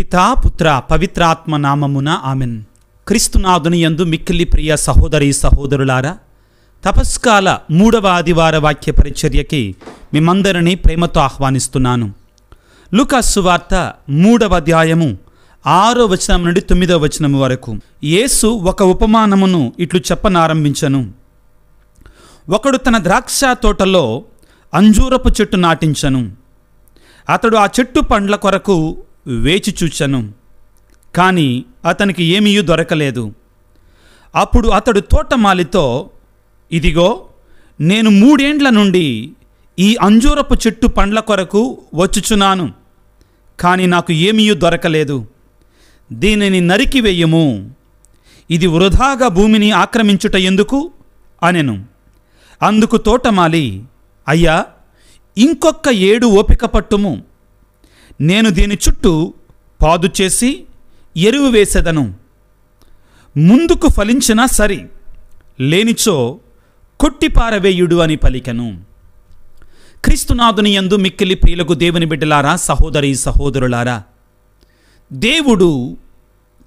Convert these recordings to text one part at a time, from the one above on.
పితా పుత్ర పవిత్రాత్మ నామమున ఆమెన్ క్రీస్తునాథుని యందు మిక్కిలి ప్రియ సహోదరి సహోదరులారా తపస్కాల మూడవ ఆదివార వాక్య పరిచర్యకి మిమ్మందరినీ ప్రేమతో ఆహ్వానిస్తున్నాను లుకస్సు వార్త మూడవ అధ్యాయము ఆరో వచనం నుండి తొమ్మిదవ వచనం వరకు యేసు ఒక ఉపమానమును ఇట్లు చెప్పనారంభించను ఒకడు తన ద్రాక్ష తోటలో అంజూరపు చెట్టు నాటించను అతడు ఆ చెట్టు పండ్ల కొరకు వేచి చూచను కానీ అతనికి ఏమీ దొరకలేదు అప్పుడు అతడు తోటమాలితో ఇదిగో నేను మూడేండ్ల నుండి ఈ అంజూరపు చెట్టు పండ్ల కొరకు వచ్చుచున్నాను కానీ నాకు ఏమీ దొరకలేదు దీనిని నరికివేయము ఇది వృధాగా భూమిని ఆక్రమించుట ఎందుకు అనెను అందుకు తోటమాలి అయ్యా ఇంకొక్క ఏడు ఓపిక పట్టుము నేను దీని చుట్టూ పాదు చేసి ఎరువు వేసేదను ముందుకు ఫలించినా సరి లేనిచో కొట్టిపారవేయుడు అని పలికను క్రీస్తునాథుని ఎందు మిక్కిలి ప్రియులకు దేవుని బిడ్డలారా సహోదరి సహోదరులారా దేవుడు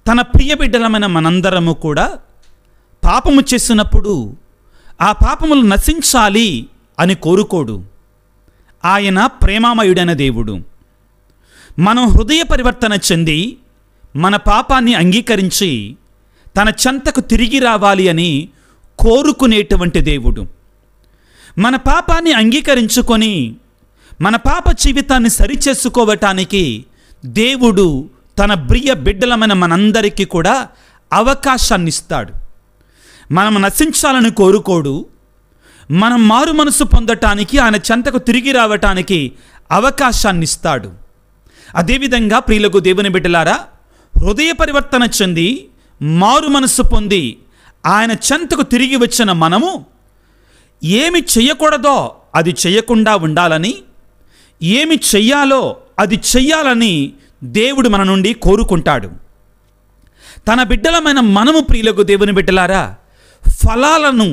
తన ప్రియ బిడ్డలమైన మనందరము కూడా పాపము చేసినప్పుడు ఆ పాపములు నశించాలి అని కోరుకోడు ఆయన ప్రేమామయుడైన దేవుడు మనం హృదయ పరివర్తన చెంది మన పాపాన్ని అంగీకరించి తన చెంతకు తిరిగి రావాలి అని కోరుకునేటువంటి దేవుడు మన పాపాన్ని అంగీకరించుకొని మన పాప జీవితాన్ని సరిచేసుకోవటానికి దేవుడు తన ప్రియ బిడ్డలమైన మనందరికీ కూడా అవకాశాన్ని ఇస్తాడు మనం నశించాలని కోరుకోడు మనం మారు మనసు పొందటానికి ఆయన చెంతకు తిరిగి రావటానికి అవకాశాన్ని ఇస్తాడు అదేవిధంగా ప్రియులకు దేవుని బిడ్డలారా హృదయ పరివర్తన చెంది మారు మనస్సు పొంది ఆయన చెంతకు తిరిగి వచ్చిన మనము ఏమి చెయ్యకూడదో అది చెయ్యకుండా ఉండాలని ఏమి చెయ్యాలో అది చెయ్యాలని దేవుడు మన నుండి కోరుకుంటాడు తన బిడ్డలమైన మనము ప్రియులకు దేవుని బిడ్డలారా ఫలాలను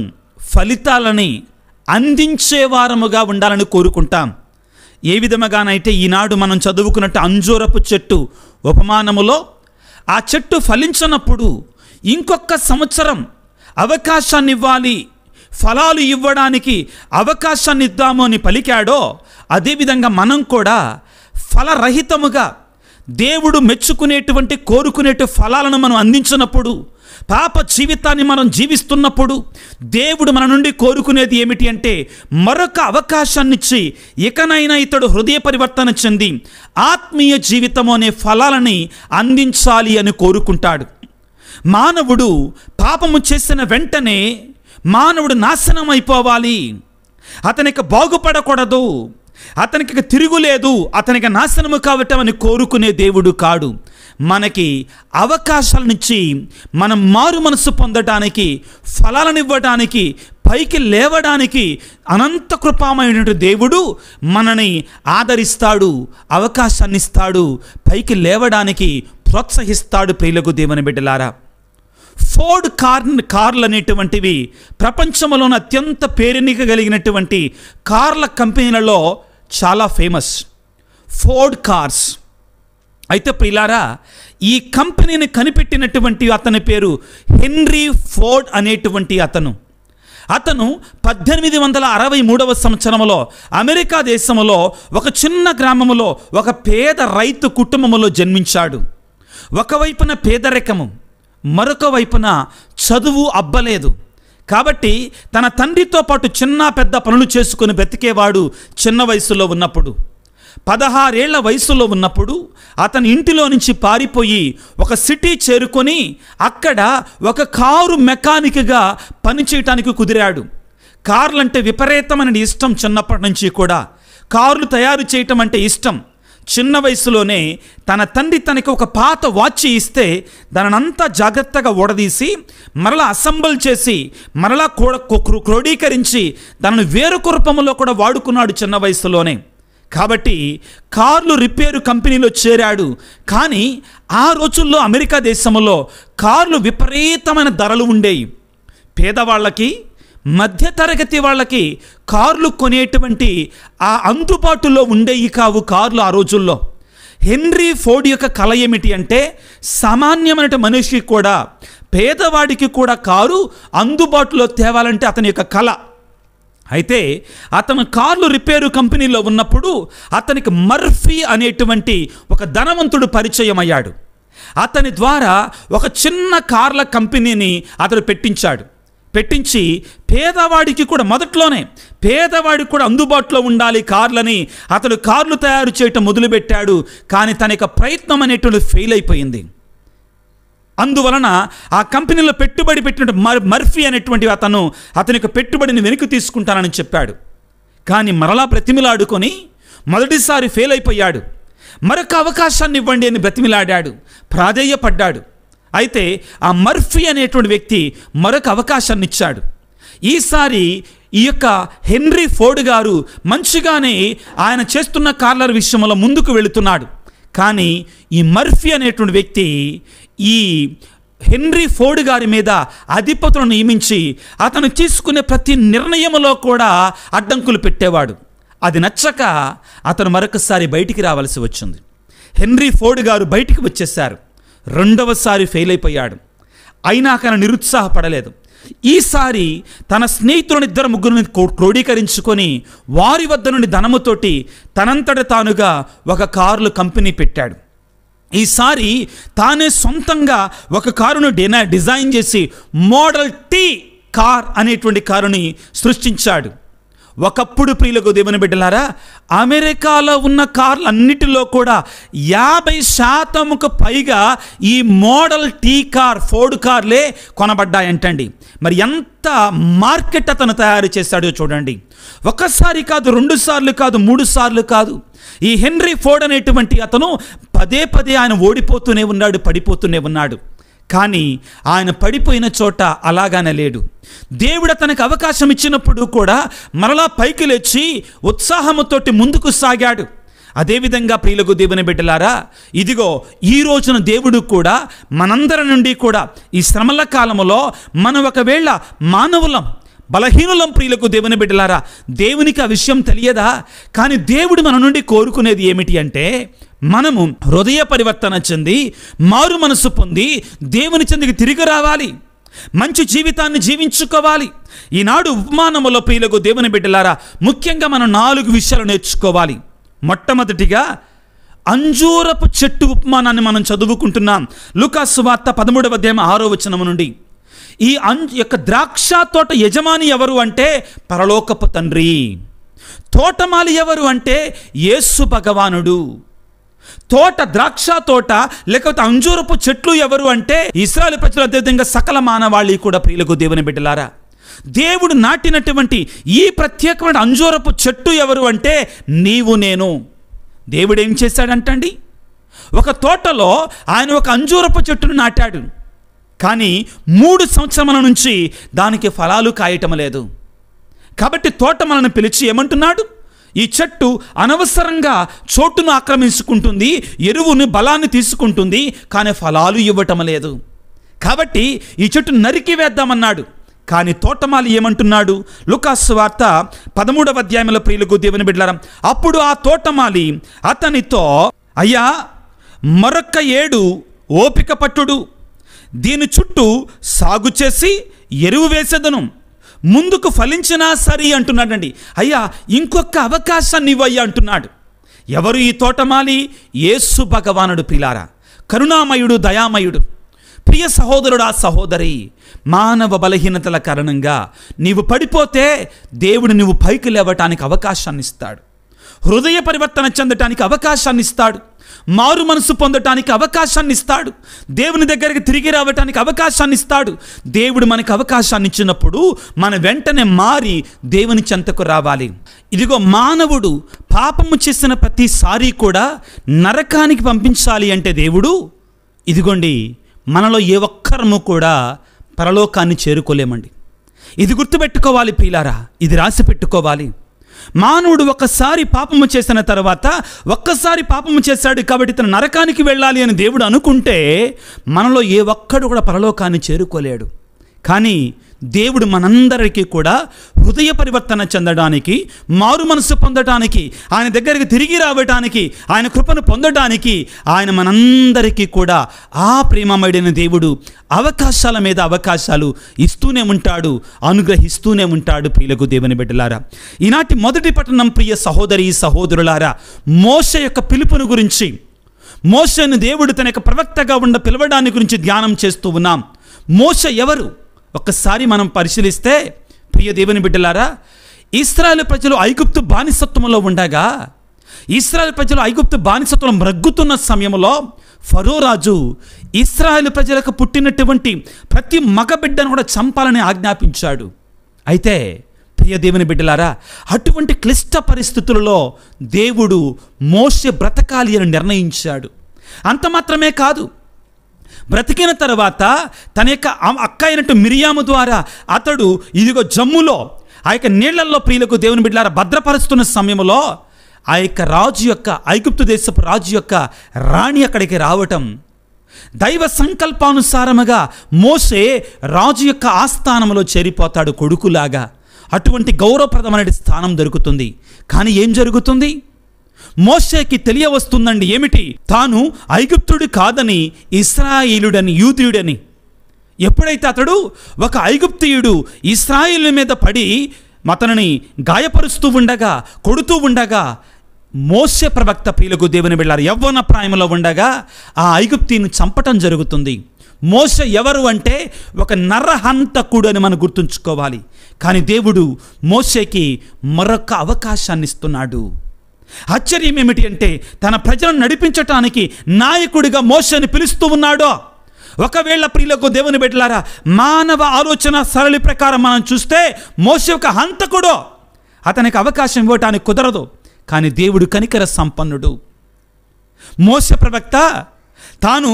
ఫలితాలని అందించేవారముగా ఉండాలని కోరుకుంటాం ఏ విధముగానైతే ఈనాడు మనం చదువుకున్నట్టు అంజూరపు చెట్టు ఉపమానములో ఆ చెట్టు ఫలించినప్పుడు ఇంకొక సంవత్సరం అవకాశాన్ని ఇవ్వాలి ఫలాలు ఇవ్వడానికి అవకాశాన్ని ఇద్దాము అని పలికాడో అదేవిధంగా మనం కూడా ఫలరహితముగా దేవుడు మెచ్చుకునేటువంటి కోరుకునేటు ఫలాలను మనం అందించినప్పుడు పాప జీవితాన్ని మనం జీవిస్తున్నప్పుడు దేవుడు మన నుండి కోరుకునేది ఏమిటి అంటే మరొక అవకాశాన్నిచ్చి ఇకనైనా ఇతడు హృదయ పరివర్తన చెంది ఆత్మీయ జీవితం అనే ఫలాలని అందించాలి అని కోరుకుంటాడు మానవుడు పాపము చేసిన వెంటనే మానవుడు నాశనం అయిపోవాలి అతనికి బాగుపడకూడదు అతనికి తిరుగులేదు అతనికి నాశనము కావటం అని కోరుకునే దేవుడు కాడు మనకి అవకాశాలనిచ్చి మనం మారు మనసు పొందటానికి ఫలాలనివ్వటానికి పైకి లేవడానికి అనంత కృపామైనటువంటి దేవుడు మనని ఆదరిస్తాడు అవకాశాన్ని ఇస్తాడు పైకి లేవడానికి ప్రోత్సహిస్తాడు ప్రియులకు దేవుని బిడ్డలారా ఫోర్డ్ కార్ కార్లు అనేటువంటివి ప్రపంచంలోని అత్యంత పేరెన్నిక కలిగినటువంటి కార్ల కంపెనీలలో చాలా ఫేమస్ ఫోర్డ్ కార్స్ అయితే ప్రిలారా ఈ కంపెనీని కనిపెట్టినటువంటి అతని పేరు హెన్రీ ఫోర్డ్ అనేటువంటి అతను అతను పద్దెనిమిది వందల అరవై మూడవ సంవత్సరంలో అమెరికా దేశంలో ఒక చిన్న గ్రామంలో ఒక పేద రైతు కుటుంబంలో జన్మించాడు ఒకవైపున పేదరికము మరొక వైపున చదువు అబ్బలేదు కాబట్టి తన తండ్రితో పాటు చిన్న పెద్ద పనులు చేసుకుని బ్రతికేవాడు చిన్న వయసులో ఉన్నప్పుడు పదహారేళ్ల వయసులో ఉన్నప్పుడు అతని ఇంటిలో నుంచి పారిపోయి ఒక సిటీ చేరుకొని అక్కడ ఒక కారు మెకానిక్గా పనిచేయటానికి కుదిరాడు కార్లంటే విపరీతమైన ఇష్టం చిన్నప్పటి నుంచి కూడా కార్లు తయారు చేయటం అంటే ఇష్టం చిన్న వయసులోనే తన తండ్రి తనకి ఒక పాత వాచ్ ఇస్తే దానంతా జాగ్రత్తగా ఓడదీసి మరలా అసెంబుల్ చేసి మరలా క్రోడీకరించి దానిని వేరొక రూపంలో కూడా వాడుకున్నాడు చిన్న వయసులోనే కాబట్టి కార్లు రిపేరు కంపెనీలో చేరాడు కానీ ఆ రోజుల్లో అమెరికా దేశంలో కార్లు విపరీతమైన ధరలు ఉండేవి పేదవాళ్ళకి మధ్యతరగతి వాళ్ళకి కార్లు కొనేటువంటి ఆ అందుబాటులో ఉండేవి కావు కార్లు ఆ రోజుల్లో హెన్రీ ఫోర్డ్ యొక్క కళ ఏమిటి అంటే సామాన్యమైన మనిషికి కూడా పేదవాడికి కూడా కారు అందుబాటులో తేవాలంటే అతని యొక్క కళ అయితే అతను కార్లు రిపేరు కంపెనీలో ఉన్నప్పుడు అతనికి మర్ఫీ అనేటువంటి ఒక ధనవంతుడు పరిచయం అయ్యాడు అతని ద్వారా ఒక చిన్న కార్ల కంపెనీని అతను పెట్టించాడు పెట్టించి పేదవాడికి కూడా మొదట్లోనే పేదవాడికి కూడా అందుబాటులో ఉండాలి కార్లని అతడు కార్లు తయారు చేయటం మొదలుపెట్టాడు కానీ తన యొక్క ప్రయత్నం అనేటువంటి ఫెయిల్ అయిపోయింది అందువలన ఆ కంపెనీలో పెట్టుబడి పెట్టిన మర్ఫీ అనేటువంటి అతను అతని యొక్క పెట్టుబడిని వెనక్కి తీసుకుంటానని చెప్పాడు కానీ మరలా బ్రతిమిలాడుకొని మొదటిసారి ఫెయిల్ అయిపోయాడు మరొక అవకాశాన్ని ఇవ్వండి అని బ్రతిమిలాడాడు ప్రాధేయపడ్డాడు అయితే ఆ మర్ఫీ అనేటువంటి వ్యక్తి మరొక అవకాశాన్ని ఇచ్చాడు ఈసారి ఈ యొక్క హెన్రీ ఫోర్డ్ గారు మంచిగానే ఆయన చేస్తున్న కార్లర్ విషయంలో ముందుకు వెళుతున్నాడు కానీ ఈ మర్ఫీ అనేటువంటి వ్యక్తి ఈ హెన్రీ ఫోర్డ్ గారి మీద అధిపతులను నియమించి అతను తీసుకునే ప్రతి నిర్ణయంలో కూడా అడ్డంకులు పెట్టేవాడు అది నచ్చక అతను మరొకసారి బయటికి రావాల్సి వచ్చింది హెన్రీ ఫోర్డ్ గారు బయటికి వచ్చేశారు రెండవసారి ఫెయిల్ అయిపోయాడు అయినా కానీ నిరుత్సాహపడలేదు ఈసారి తన స్నేహితులను ఇద్దరు ముగ్గురిని క్రోడీకరించుకొని వారి వద్ద నుండి ధనముతోటి తనంతట తానుగా ఒక కారులు కంపెనీ పెట్టాడు ఈసారి తానే సొంతంగా ఒక కారును డిజైన్ చేసి మోడల్ టీ కార్ అనేటువంటి కారుని సృష్టించాడు ఒకప్పుడు ప్రియులకు దేవుని బిడ్డలారా అమెరికాలో ఉన్న కార్లు అన్నిటిలో కూడా యాభై శాతముకు పైగా ఈ మోడల్ టీ కార్ ఫోర్డ్ కార్లే కొనబడ్డాయంటండి మరి ఎంత మార్కెట్ అతను తయారు చేశాడో చూడండి ఒకసారి కాదు రెండు సార్లు కాదు మూడు సార్లు కాదు ఈ హెన్రీ ఫోర్డ్ అనేటువంటి అతను పదే పదే ఆయన ఓడిపోతూనే ఉన్నాడు పడిపోతూనే ఉన్నాడు కానీ ఆయన పడిపోయిన చోట అలాగానే లేడు దేవుడు అతనికి అవకాశం ఇచ్చినప్పుడు కూడా మరలా పైకి లేచి ఉత్సాహముతోటి ముందుకు సాగాడు అదేవిధంగా ప్రియులకు దేవుని బిడ్డలారా ఇదిగో ఈ రోజున దేవుడు కూడా మనందరి నుండి కూడా ఈ శ్రమల కాలంలో మనం ఒకవేళ మానవులం బలహీనులం ప్రియులకు దేవుని బిడ్డలారా దేవునికి ఆ విషయం తెలియదా కానీ దేవుడు మన నుండి కోరుకునేది ఏమిటి అంటే మనము హృదయ పరివర్తన చెంది మారు మనసు పొంది దేవుని చెందికి తిరిగి రావాలి మంచి జీవితాన్ని జీవించుకోవాలి ఈనాడు ఉపమానముల ప్రియులకు దేవుని బిడ్డలారా ముఖ్యంగా మనం నాలుగు విషయాలు నేర్చుకోవాలి మొట్టమొదటిగా అంజూరపు చెట్టు ఉపమానాన్ని మనం చదువుకుంటున్నాం లుకాసు వార్త పదమూడవ దేమ ఆరో వచనము నుండి ఈ అం యొక్క ద్రాక్ష తోట యజమాని ఎవరు అంటే పరలోకపు తండ్రి తోటమాలి ఎవరు అంటే యేసు భగవానుడు తోట ద్రాక్ష తోట లేకపోతే అంజూరపు చెట్లు ఎవరు అంటే ఇస్రాయల్ ప్రజలు అదేవిధంగా సకల మానవాళి కూడా ప్రియులకు దేవుని బిడ్డలారా దేవుడు నాటినటువంటి ఈ ప్రత్యేకమైన అంజూరపు చెట్టు ఎవరు అంటే నీవు నేను దేవుడు ఏం చేశాడంటండి ఒక తోటలో ఆయన ఒక అంజూరపు చెట్టును నాటాడు కానీ మూడు సంవత్సరముల నుంచి దానికి ఫలాలు కాయటం లేదు కాబట్టి తోట మనల్ని పిలిచి ఏమంటున్నాడు ఈ చెట్టు అనవసరంగా చోటును ఆక్రమించుకుంటుంది ఎరువును బలాన్ని తీసుకుంటుంది కానీ ఫలాలు ఇవ్వటం లేదు కాబట్టి ఈ చెట్టు నరికి వేద్దామన్నాడు కానీ తోటమాలి ఏమంటున్నాడు లుకాస్ వార్త పదమూడవ అధ్యాయంలో ప్రియులకు దేవుని బిడ్డారం అప్పుడు ఆ తోటమాలి అతనితో అయ్యా మరొక్క ఏడు ఓపిక పట్టుడు దీని చుట్టూ సాగు చేసి ఎరువు వేసేదను ముందుకు ఫలించినా సరి అంటున్నాడండి అయ్యా ఇంకొక అవకాశాన్ని ఇవ్వయ్యా అంటున్నాడు ఎవరు ఈ తోటమాలి ఏసు భగవానుడు పిలారా కరుణామయుడు దయామయుడు ప్రియ సహోదరుడా సహోదరి మానవ బలహీనతల కారణంగా నీవు పడిపోతే దేవుడు నువ్వు పైకి లేవటానికి అవకాశాన్ని ఇస్తాడు హృదయ పరివర్తన చెందటానికి అవకాశాన్ని ఇస్తాడు మారు మనసు పొందటానికి అవకాశాన్ని ఇస్తాడు దేవుని దగ్గరికి తిరిగి రావటానికి అవకాశాన్ని ఇస్తాడు దేవుడు మనకు అవకాశాన్ని ఇచ్చినప్పుడు మన వెంటనే మారి దేవుని చెంతకు రావాలి ఇదిగో మానవుడు పాపము చేసిన ప్రతిసారి కూడా నరకానికి పంపించాలి అంటే దేవుడు ఇదిగోండి మనలో ఏ ఒక్కరము కూడా పరలోకాన్ని చేరుకోలేమండి ఇది గుర్తుపెట్టుకోవాలి ప్రియులారా ఇది రాసి పెట్టుకోవాలి మానవుడు ఒకసారి పాపము చేసిన తర్వాత ఒక్కసారి పాపము చేశాడు కాబట్టి తన నరకానికి వెళ్ళాలి అని దేవుడు అనుకుంటే మనలో ఏ ఒక్కడు కూడా పరలోకాన్ని చేరుకోలేడు కానీ దేవుడు మనందరికీ కూడా హృదయ పరివర్తన చెందడానికి మారు మనసు పొందటానికి ఆయన దగ్గరికి తిరిగి రావటానికి ఆయన కృపను పొందటానికి ఆయన మనందరికీ కూడా ఆ ప్రేమమైన దేవుడు అవకాశాల మీద అవకాశాలు ఇస్తూనే ఉంటాడు అనుగ్రహిస్తూనే ఉంటాడు ప్రియులకు దేవుని బిడ్డలారా ఈనాటి మొదటి పట్టణం ప్రియ సహోదరి సహోదరులారా మోస యొక్క పిలుపును గురించి మోసను దేవుడు తన యొక్క ప్రవక్తగా ఉండ పిలవడాన్ని గురించి ధ్యానం చేస్తూ ఉన్నాం మోస ఎవరు ఒక్కసారి మనం పరిశీలిస్తే ప్రియ దేవుని బిడ్డలారా ఇస్రాయల్ ప్రజలు ఐగుప్తు బానిసత్వంలో ఉండగా ఇస్రాయల్ ప్రజలు ఐగుప్తు బానిసత్వం రగ్గుతున్న సమయంలో ఫరో రాజు ఇస్రాయల్ ప్రజలకు పుట్టినటువంటి ప్రతి మగబిడ్డను కూడా చంపాలని ఆజ్ఞాపించాడు అయితే ప్రియ దేవుని బిడ్డలారా అటువంటి క్లిష్ట పరిస్థితులలో దేవుడు మోస బ్రతకాలి అని నిర్ణయించాడు అంత మాత్రమే కాదు బ్రతికిన తర్వాత తన యొక్క అక్క అయినట్టు మిరియాము ద్వారా అతడు ఇదిగో జమ్ములో ఆ యొక్క నీళ్లల్లో ప్రియులకు దేవుని బిడ్డల భద్రపరుస్తున్న సమయంలో ఆ యొక్క రాజు యొక్క ఐగుప్తు దేశపు రాజు యొక్క రాణి అక్కడికి రావటం దైవ సంకల్పానుసారముగా మోసే రాజు యొక్క ఆస్థానంలో చేరిపోతాడు కొడుకులాగా అటువంటి గౌరవప్రదమైన స్థానం దొరుకుతుంది కానీ ఏం జరుగుతుంది మోషేకి తెలియవస్తుందండి ఏమిటి తాను ఐగుప్తుడు కాదని ఇస్రాయిలుడని యూదుడని ఎప్పుడైతే అతడు ఒక ఐగుప్తియుడు ఇస్రాయిల్ మీద పడి అతనిని గాయపరుస్తూ ఉండగా కొడుతూ ఉండగా మోసే ప్రవక్త ప్రియులకు దేవుని వెళ్ళారు యవ్వన ప్రాయంలో ఉండగా ఆ ఐగుప్తిని చంపటం జరుగుతుంది మోస ఎవరు అంటే ఒక నరహంతకుడు అని మనం గుర్తుంచుకోవాలి కానీ దేవుడు మోసేకి మరొక అవకాశాన్ని ఇస్తున్నాడు ఆశ్చర్యం ఏమిటి అంటే తన ప్రజలను నడిపించటానికి నాయకుడిగా మోసని పిలుస్తూ ఉన్నాడో ఒకవేళ ప్రియులకు దేవుని బిడ్డలారా మానవ ఆలోచన సరళి ప్రకారం మనం చూస్తే మోస ఒక హంతకుడు అతనికి అవకాశం ఇవ్వటానికి కుదరదు కానీ దేవుడు కనికర సంపన్నుడు మోస ప్రవక్త తాను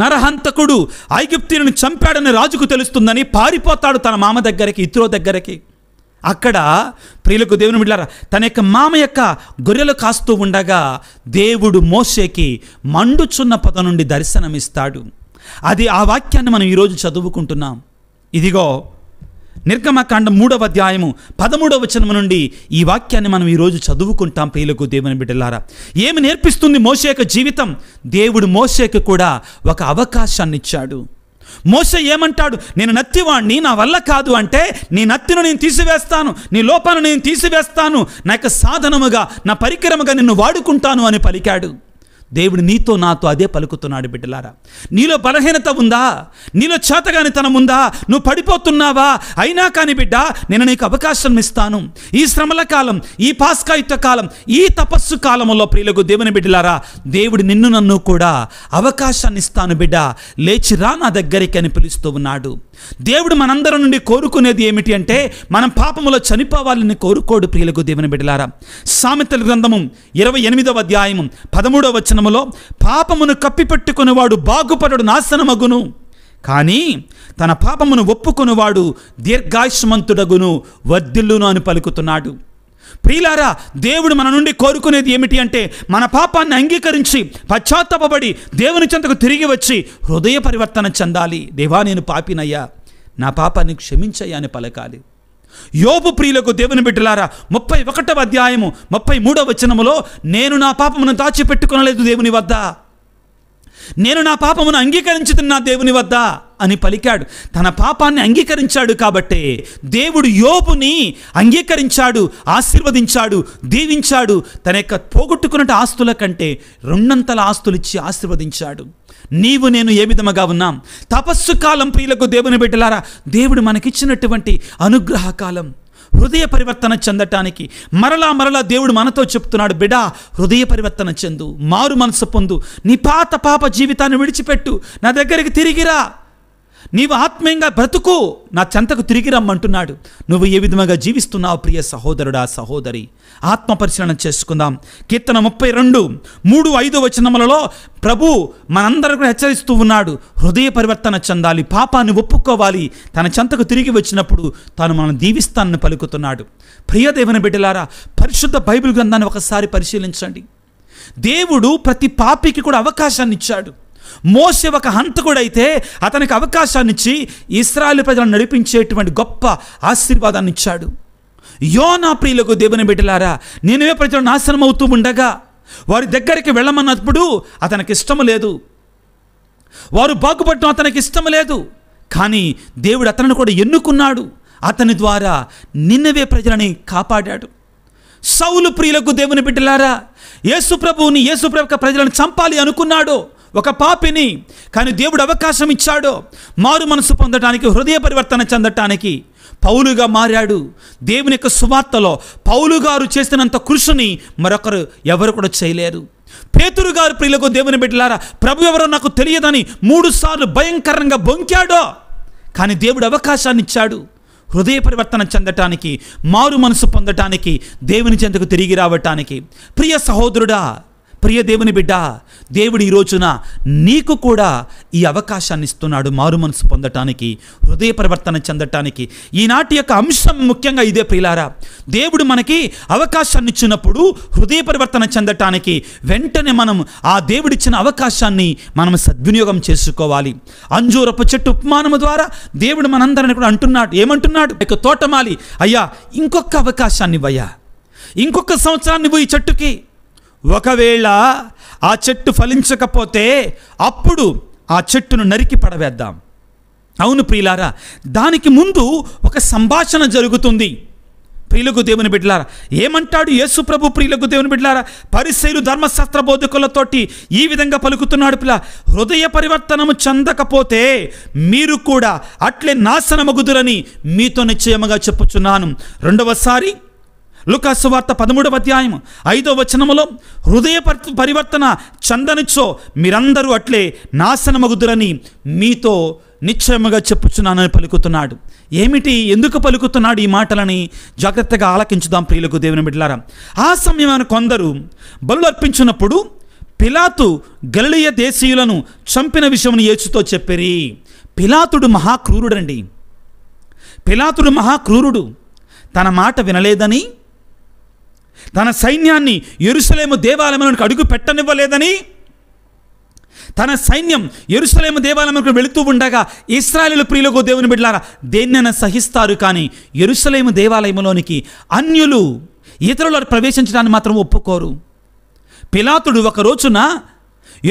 నరహంతకుడు ఐగుప్తీయులను చంపాడని రాజుకు తెలుస్తుందని పారిపోతాడు తన మామ దగ్గరికి ఇత్రో దగ్గరికి అక్కడ ప్రియులకు దేవుని బిడ్డారా తన యొక్క మామ యొక్క గొర్రెలు కాస్తూ ఉండగా దేవుడు మోసేకి మండుచున్న పద నుండి దర్శనమిస్తాడు అది ఆ వాక్యాన్ని మనం ఈరోజు చదువుకుంటున్నాం ఇదిగో నిర్గమకాండం మూడవ అధ్యాయము పదమూడవ వచనం నుండి ఈ వాక్యాన్ని మనం ఈరోజు చదువుకుంటాం ప్రియులకు దేవుని బిడ్డలారా ఏమి నేర్పిస్తుంది మోసే యొక్క జీవితం దేవుడు మోసేకి కూడా ఒక అవకాశాన్ని ఇచ్చాడు మోస ఏమంటాడు నేను నత్తివాణ్ణి నా వల్ల కాదు అంటే నీ నత్తిను నేను తీసివేస్తాను నీ లోపాన్ని నేను తీసివేస్తాను నా యొక్క సాధనముగా నా పరికరముగా నిన్ను వాడుకుంటాను అని పలికాడు దేవుడు నీతో నాతో అదే పలుకుతున్నాడు బిడ్డలారా నీలో బలహీనత ఉందా నీలో చేతగానితనం ఉందా నువ్వు పడిపోతున్నావా అయినా కాని బిడ్డ నేను నీకు అవకాశం ఇస్తాను ఈ శ్రమల కాలం ఈ పాస్కాయుత కాలం ఈ తపస్సు కాలంలో ప్రియులకు దేవుని బిడ్డలారా దేవుడు నిన్ను నన్ను కూడా అవకాశాన్ని ఇస్తాను బిడ్డ లేచి రా నా దగ్గరికి అని పిలుస్తూ ఉన్నాడు దేవుడు మనందరం నుండి కోరుకునేది ఏమిటి అంటే మనం పాపములో చనిపోవాలని కోరుకోడు ప్రియులకు దేవుని బిడ్డలారా సామెతల గ్రంథము ఇరవై ఎనిమిదవ అధ్యాయము పదమూడవ వచనములో పాపమును కప్పిపెట్టుకునేవాడు బాగుపడడు నాశనమగును కానీ తన పాపమును ఒప్పుకునేవాడు దీర్ఘాయుష్మంతుడగును వర్ధిల్లును అని పలుకుతున్నాడు ప్రియులారా దేవుడు మన నుండి కోరుకునేది ఏమిటి అంటే మన పాపాన్ని అంగీకరించి పశ్చాత్తాపడి దేవుని చెంతకు తిరిగి వచ్చి హృదయ పరివర్తన చెందాలి దేవా నేను పాపినయ్యా నా పాపాన్ని క్షమించయ్యా అని పలకాలి యోపు ప్రియులకు దేవుని బిడ్డలారా ముప్పై ఒకటవ అధ్యాయము ముప్పై మూడవ వచనములో నేను నా పాపమును దాచిపెట్టుకునలేదు దేవుని వద్ద నేను నా పాపమును అంగీకరించుతున్నా దేవుని వద్ద అని పలికాడు తన పాపాన్ని అంగీకరించాడు కాబట్టే దేవుడు యోబుని అంగీకరించాడు ఆశీర్వదించాడు దీవించాడు తన యొక్క పోగొట్టుకున్న ఆస్తుల కంటే రెండంతల ఆస్తులు ఇచ్చి ఆశీర్వదించాడు నీవు నేను ఏ విధముగా ఉన్నాం తపస్సు కాలం ప్రియులకు దేవుని బిడ్డలారా దేవుడు మనకిచ్చినటువంటి అనుగ్రహ కాలం హృదయ పరివర్తన చెందటానికి మరలా మరలా దేవుడు మనతో చెప్తున్నాడు బిడా హృదయ పరివర్తన చెందు మారు మనసు పొందు నీ పాత పాప జీవితాన్ని విడిచిపెట్టు నా దగ్గరికి తిరిగిరా నీవు ఆత్మీయంగా బ్రతుకు నా చెంతకు తిరిగి రమ్మంటున్నాడు నువ్వు ఏ విధంగా జీవిస్తున్నావు ప్రియ సహోదరుడా సహోదరి ఆత్మ పరిశీలన చేసుకుందాం కీర్తన ముప్పై రెండు మూడు ఐదు వచనములలో ప్రభు మనందరికీ హెచ్చరిస్తూ ఉన్నాడు హృదయ పరివర్తన చెందాలి పాపాన్ని ఒప్పుకోవాలి తన చెంతకు తిరిగి వచ్చినప్పుడు తాను మనం దీవిస్తానని పలుకుతున్నాడు ప్రియ బిడ్డలారా పరిశుద్ధ బైబిల్ గ్రంథాన్ని ఒకసారి పరిశీలించండి దేవుడు ప్రతి పాపికి కూడా అవకాశాన్ని ఇచ్చాడు మోసే ఒక హంతకుడైతే అతనికి అవకాశాన్ని ఇచ్చి ఇస్రాయల్ ప్రజలను నడిపించేటువంటి గొప్ప ఆశీర్వాదాన్ని ఇచ్చాడు యోనా ప్రియులకు దేవుని బిడ్డలారా నేనే ప్రజలు నాశనం అవుతూ ఉండగా వారి దగ్గరికి వెళ్ళమన్నప్పుడు అతనికి ఇష్టము లేదు వారు బాగుపడటం అతనికి ఇష్టం లేదు కానీ దేవుడు అతనిని కూడా ఎన్నుకున్నాడు అతని ద్వారా నిన్నవే ప్రజలని కాపాడాడు సౌలు ప్రియులకు దేవుని బిడ్డలారా యేసుప్రభువుని యేసుప్రభు ప్రజలను చంపాలి అనుకున్నాడు ఒక పాపిని కానీ దేవుడు అవకాశం ఇచ్చాడో మారు మనసు పొందటానికి హృదయ పరివర్తన చెందటానికి పౌలుగా మారాడు దేవుని యొక్క సువార్తలో పౌలు గారు చేసినంత కృషిని మరొకరు ఎవరు కూడా చేయలేరు పేతురు గారు ప్రియులకు దేవుని బిడ్డలారా ప్రభు ఎవరో నాకు తెలియదని మూడుసార్లు భయంకరంగా బొంకాడో కానీ దేవుడు అవకాశాన్ని ఇచ్చాడు హృదయ పరివర్తన చెందటానికి మారు మనసు పొందటానికి దేవుని చెందుకు తిరిగి రావటానికి ప్రియ సహోదరుడా ప్రియ దేవుని బిడ్డ దేవుడు ఈ రోజున నీకు కూడా ఈ అవకాశాన్ని ఇస్తున్నాడు మారు మనసు పొందటానికి హృదయ పరివర్తన చెందటానికి ఈనాటి యొక్క అంశం ముఖ్యంగా ఇదే ప్రిలారా దేవుడు మనకి అవకాశాన్ని ఇచ్చినప్పుడు హృదయ పరివర్తన చెందటానికి వెంటనే మనం ఆ దేవుడిచ్చిన అవకాశాన్ని మనం సద్వినియోగం చేసుకోవాలి అంజూరపు చెట్టు ఉపమానము ద్వారా దేవుడు మనందరిని కూడా అంటున్నాడు ఏమంటున్నాడు ఇక తోటమాలి అయ్యా ఇంకొక అవకాశాన్ని ఇవ్వయ్యా ఇంకొక సంవత్సరాన్ని పోయి చెట్టుకి ఒకవేళ ఆ చెట్టు ఫలించకపోతే అప్పుడు ఆ చెట్టును నరికి పడవేద్దాం అవును ప్రియులారా దానికి ముందు ఒక సంభాషణ జరుగుతుంది ప్రియులకు దేవుని బిడ్డలారా ఏమంటాడు యేసు ప్రభు ప్రియులకు దేవుని బిడ్డలారా పరిశైలు ధర్మశాస్త్ర బోధకులతోటి ఈ విధంగా పలుకుతున్నాడు పిల్ల హృదయ పరివర్తనము చెందకపోతే మీరు కూడా అట్లే నాశనమగుదురని మీతో నిశ్చయముగా చెప్పుచున్నాను రెండవసారి లుకాసు వార్త పదమూడవ అధ్యాయం ఐదో వచనములో హృదయ పరివర్తన చందనిచ్చో మీరందరూ అట్లే నాశనమగుదురని మీతో నిశ్చయముగా చెప్పుచున్నానని పలుకుతున్నాడు ఏమిటి ఎందుకు పలుకుతున్నాడు ఈ మాటలని జాగ్రత్తగా ఆలకించుదాం ప్రియులకు దేవుని బిడ్డలారా ఆ సమయమైన కొందరు బలు అర్పించినప్పుడు పిలాతు గలియ దేశీయులను చంపిన విషయమును ఏచుతో చెప్పిరి పిలాతుడు మహాక్రూరుడండి పిలాతుడు మహాక్రూరుడు తన మాట వినలేదని తన సైన్యాన్ని ఎరుసలేము దేవాలయంలోనికి అడుగు పెట్టనివ్వలేదని తన సైన్యం ఎరుసలేము దేవాలయంలోకి వెళుతూ ఉండగా ఇస్రాయలు ప్రియులకు దేవుని బిడ్డలారా దేన్నైనా సహిస్తారు కానీ ఎరుసలేము దేవాలయంలోనికి అన్యులు ఇతరులు ప్రవేశించడాన్ని మాత్రం ఒప్పుకోరు పిలాతుడు ఒక రోజున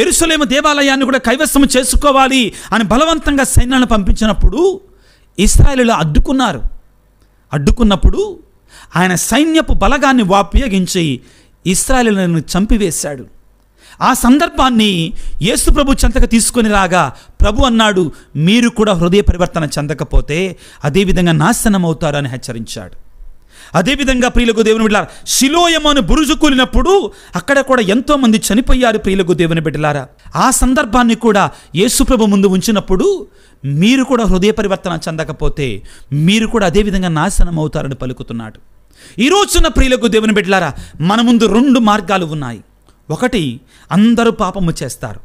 ఎరుసలేము దేవాలయాన్ని కూడా కైవసం చేసుకోవాలి అని బలవంతంగా సైన్యాలను పంపించినప్పుడు ఇస్రాయలు అడ్డుకున్నారు అడ్డుకున్నప్పుడు ఆయన సైన్యపు బలగాన్ని ఉపయోగించి ఇస్రాయలను చంపివేశాడు ఆ సందర్భాన్ని యేసు ప్రభు చెంతక తీసుకొని రాగా ప్రభు అన్నాడు మీరు కూడా హృదయ పరివర్తన చెందకపోతే అదేవిధంగా నాశనం అవుతారని హెచ్చరించాడు అదేవిధంగా ప్రియులకు దేవుని బిడ్డలారా శిలోయమను బురుజు కూలినప్పుడు అక్కడ కూడా ఎంతోమంది చనిపోయారు ప్రియులకు దేవుని బిడ్డలారా ఆ సందర్భాన్ని కూడా యేసుప్రభు ముందు ఉంచినప్పుడు మీరు కూడా హృదయ పరివర్తన చెందకపోతే మీరు కూడా అదేవిధంగా నాశనం అవుతారని పలుకుతున్నాడు ఈ రోజున ప్రియులకు దేవుని బిడ్డలారా మన ముందు రెండు మార్గాలు ఉన్నాయి ఒకటి అందరూ పాపము చేస్తారు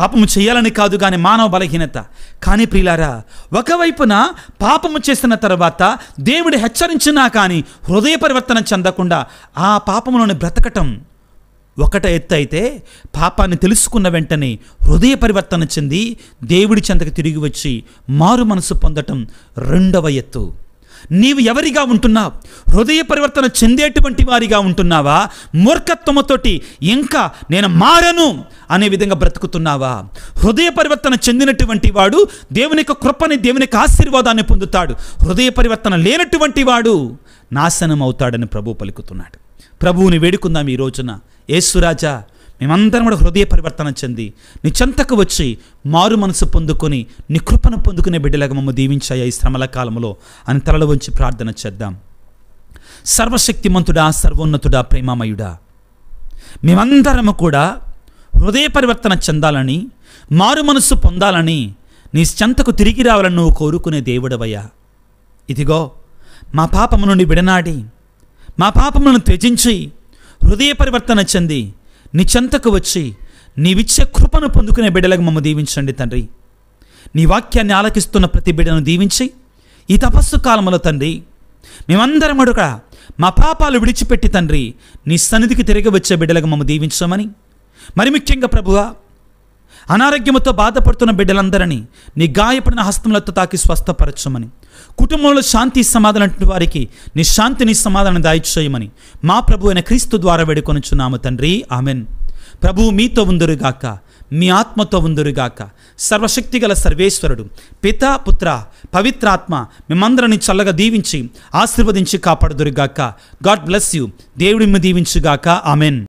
పాపము చేయాలని కాదు కానీ మానవ బలహీనత కానీ ప్రియులారా ఒకవైపున పాపము చేసిన తర్వాత దేవుడు హెచ్చరించినా కానీ హృదయ పరివర్తన చెందకుండా ఆ పాపములోని బ్రతకటం ఒకట ఎత్తు అయితే పాపాన్ని తెలుసుకున్న వెంటనే హృదయ పరివర్తన చెంది దేవుడి చెంతకు తిరిగి వచ్చి మారు మనసు పొందటం రెండవ ఎత్తు నీవు ఎవరిగా ఉంటున్నావు హృదయ పరివర్తన చెందేటువంటి వారిగా ఉంటున్నావా మూర్ఖత్వముతోటి ఇంకా నేను మారను అనే విధంగా బ్రతుకుతున్నావా హృదయ పరివర్తన చెందినటువంటి వాడు దేవుని యొక్క కృపని దేవుని యొక్క ఆశీర్వాదాన్ని పొందుతాడు హృదయ పరివర్తన లేనటువంటి వాడు నాశనం అవుతాడని ప్రభు పలుకుతున్నాడు ప్రభువుని వేడుకుందాం ఈ రోజున యేసురాజా మేమందరం కూడా హృదయ పరివర్తన చెంది నిచంతకు వచ్చి మారు మనసు పొందుకొని నికృపను పొందుకునే బిడ్డలకు మమ్మ దీవించాయా ఈ శ్రమల కాలంలో అని తలలో ఉంచి ప్రార్థన చేద్దాం సర్వశక్తిమంతుడా సర్వోన్నతుడా ప్రేమామయుడా మేమందరము కూడా హృదయ పరివర్తన చెందాలని మారు మనస్సు పొందాలని నీ చెంతకు తిరిగి రావాలని నువ్వు కోరుకునే దేవుడవయ్యా ఇదిగో మా పాపము నుండి విడనాడి మా పాపములను త్యజించి హృదయ పరివర్తన చెంది నీ చెంతకు వచ్చి నీవిచ్చే కృపను పొందుకునే బిడ్డలకు మమ్మ దీవించండి తండ్రి నీ వాక్యాన్ని ఆలకిస్తున్న ప్రతి బిడ్డను దీవించి ఈ తపస్సు కాలంలో తండ్రి మేమందరం అడుక మా పాపాలు విడిచిపెట్టి తండ్రి నీ సన్నిధికి తిరిగి వచ్చే బిడ్డలకు మమ్మ దీవించమని మరి ముఖ్యంగా ప్రభువా అనారోగ్యముతో బాధపడుతున్న బిడ్డలందరినీ నీ గాయపడిన హస్తములతో తాకి స్వస్థపరచమని కుటుంబంలో శాంతి సమాధానం వారికి నీ శాంతిని సమాధానం దాయిచేయమని మా ప్రభు అయిన క్రీస్తు ద్వారా చున్నాము తండ్రి ఆమెన్ ప్రభువు మీతో ఉందరుగాక మీ ఆత్మతో ఉందరుగాక సర్వశక్తి గల సర్వేశ్వరుడు పిత పుత్ర పవిత్రాత్మ మిమ్మందరిని చల్లగా దీవించి ఆశీర్వదించి కాపాడుదురుగాక గాడ్ బ్లెస్ యూ దేవుడిని దీవించుగాక ఆమెన్